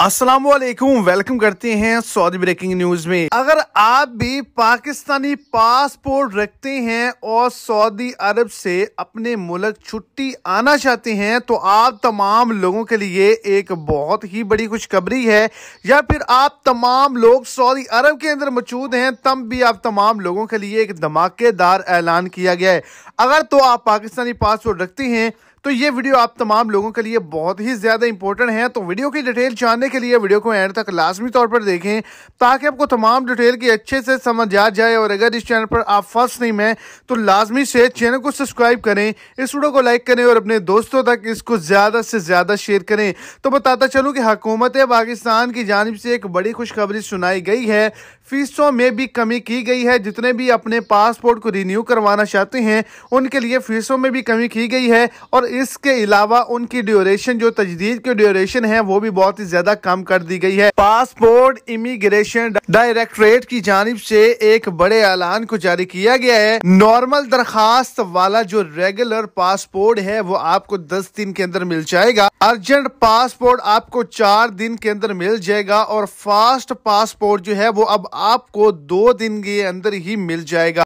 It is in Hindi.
अस्सलाम वालेकुम वेलकम करते हैं सऊदी ब्रेकिंग न्यूज में अगर आप भी पाकिस्तानी पासपोर्ट रखते हैं और सऊदी अरब से अपने मुल्क छुट्टी आना चाहते हैं तो आप तमाम लोगों के लिए एक बहुत ही बड़ी खुशखबरी है या फिर आप तमाम लोग सऊदी अरब के अंदर मौजूद हैं तब भी आप तमाम लोगों के लिए एक धमाकेदार ऐलान किया गया है अगर तो आप पाकिस्तानी पासपोर्ट रखते हैं तो ये वीडियो आप तमाम लोगों के लिए बहुत ही ज़्यादा इंपॉर्टेंट है तो वीडियो की डिटेल जानने के लिए वीडियो को एंड तक लाजमी तौर पर देखें ताकि आपको तमाम डिटेल की अच्छे से समझ आ जाए और अगर इस चैनल पर आप फर्स्ट नहीं हैं तो लाजमी से चैनल को सब्सक्राइब करें इस वीडियो को लाइक करें और अपने दोस्तों तक इसको ज़्यादा से ज़्यादा शेयर करें तो बताता चलूँ कि हकूमत पाकिस्तान की जानब से एक बड़ी खुशखबरी सुनाई गई है फीसों में भी कमी की गई है जितने भी अपने पासपोर्ट को रिन्यू करवाना चाहते हैं उनके लिए फीसों में भी कमी की गई है और इसके अलावा उनकी ड्यूरेशन जो तजदीद की ड्यूरेशन है वो भी बहुत ही ज्यादा कम कर दी गई है पासपोर्ट इमिग्रेशन डायरेक्टरेट की जानब से एक बड़े ऐलान को जारी किया गया है नॉर्मल दरखास्त वाला जो रेगुलर पासपोर्ट है वो आपको दस दिन के अंदर मिल जाएगा अर्जेंट पासपोर्ट आपको चार दिन के अंदर मिल जाएगा और फास्ट पासपोर्ट जो है वो अब आपको दो दिन के अंदर ही मिल जाएगा